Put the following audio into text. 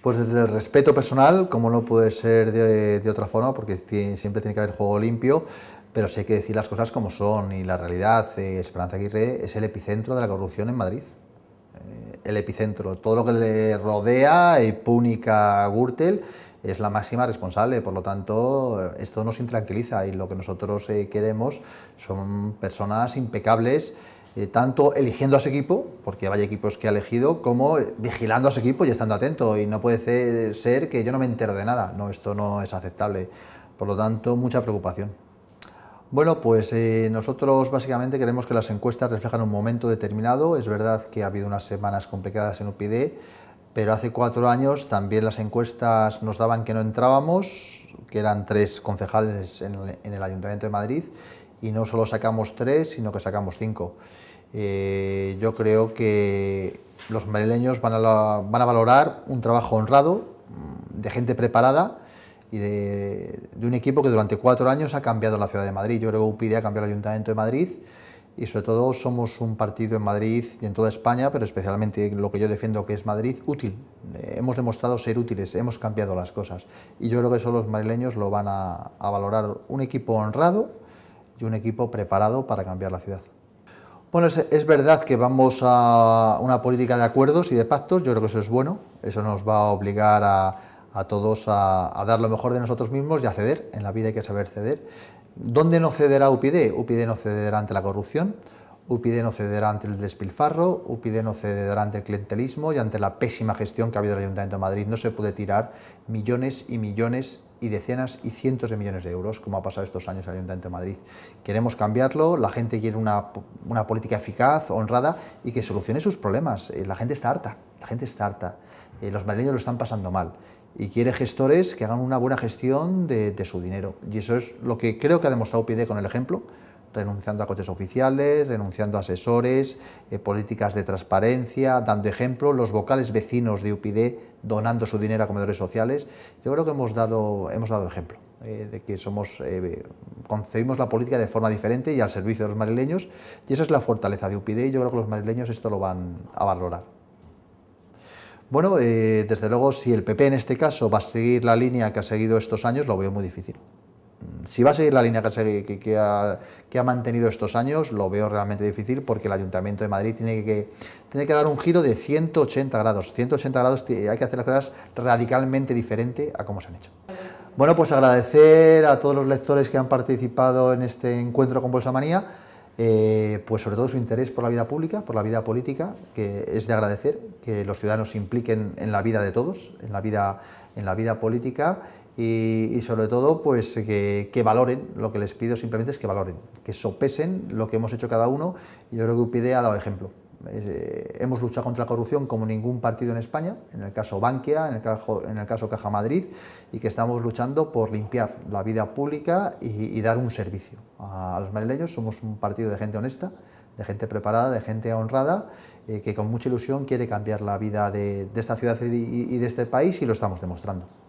Pues desde el respeto personal, como no puede ser de, otra forma, porque siempre tiene que haber juego limpio, pero sí hay que decir las cosas como son y la realidad, eh, Esperanza Aguirre es el epicentro de la corrupción en Madrid. Eh, el epicentro, todo lo que le rodea, y Púnica, Gürtel, es la máxima responsable, por lo tanto eh, esto nos intranquiliza y lo que nosotros queremos son personas impecables eh, tanto eligiendo a ese equipo, porque hay equipos que ha elegido, como eh, vigilando a ese equipo y estando atento. Y no puede ser que yo no me entero de nada. No, esto no es aceptable. Por lo tanto, mucha preocupación. Bueno, pues eh, nosotros básicamente queremos que las encuestas reflejan un momento determinado. Es verdad que ha habido unas semanas complicadas en UPD, pero hace cuatro años también las encuestas nos daban que no entrábamos, que eran tres concejales en el Ayuntamiento de Madrid, y no solo sacamos tres, sino que sacamos cinco. Eh, yo creo que los madrileños van a, valorar un trabajo honrado, mm, de gente preparada y de, un equipo que durante cuatro años ha cambiado la ciudad de Madrid. Yo creo que UPID ha cambiado el Ayuntamiento de Madrid y sobre todo somos un partido en Madrid y en toda España, pero especialmente lo que yo defiendo que es Madrid, útil. Eh, hemos demostrado ser útiles, hemos cambiado las cosas y yo creo que eso los madrileños lo van a, a valorar. Un equipo honrado y un equipo preparado para cambiar la ciudad. Bueno, es, verdad que vamos a una política de acuerdos y de pactos, yo creo que eso es bueno, eso nos va a obligar a, a todos a, a, dar lo mejor de nosotros mismos y a ceder, en la vida hay que saber ceder. ¿Dónde no cederá UPID? UPID no cederá ante la corrupción, UPID no cederá ante el despilfarro, UPID no cederá ante el clientelismo y ante la pésima gestión que ha habido el Ayuntamiento de Madrid. No se puede tirar millones y millones y decenas y cientos de millones de euros, como ha pasado estos años en el Ayuntamiento de Madrid. Queremos cambiarlo, la gente quiere una, política eficaz, honrada y que solucione sus problemas. Eh, la gente está harta, la gente está harta, eh, los madrileños lo están pasando mal y quiere gestores que hagan una buena gestión de, su dinero. Y eso es lo que creo que ha demostrado PIDE con el ejemplo, renunciando a coches oficiales, renunciando a asesores, eh, políticas de transparencia, dando ejemplo. Los vocales vecinos de UPD donando su dinero a comedores sociales, yo creo que hemos dado, hemos dado ejemplo eh, de que somos, eh, concebimos la política de forma diferente y al servicio de los marileños, y esa es la fortaleza de UPIDE y yo creo que los marileños esto lo van a valorar. Bueno, eh, desde luego, si el PP en este caso va a seguir la línea que ha seguido estos años, lo veo muy difícil si va a seguir la línea que, que, ha, mantenido estos años, lo veo realmente difícil porque el Ayuntamiento de Madrid tiene que, tiene que dar un giro de 180 grados. 180 grados hay que hacer las cosas radicalmente diferente a cómo se han hecho. Bueno, pues agradecer a todos los lectores que han participado en este encuentro con Bolsa Manía. Eh, pues sobre todo su interés por la vida pública, por la vida política, que es de agradecer que los ciudadanos se impliquen en la vida de todos, en la vida, en la vida política y, sobre todo pues que, valoren, lo que les pido simplemente es que valoren, que sopesen lo que hemos hecho cada uno y yo creo que UPyD ha dado ejemplo. Eh, hemos luchado contra la corrupción como ningún partido en España, en el caso Bankia, en el caso, en el caso Caja Madrid, y que estamos luchando por limpiar la vida pública y, dar un servicio a, los madrileños. Somos un partido de gente honesta, de gente preparada, de gente honrada, eh, que con mucha ilusión quiere cambiar la vida de, esta ciudad y de este país y lo estamos demostrando.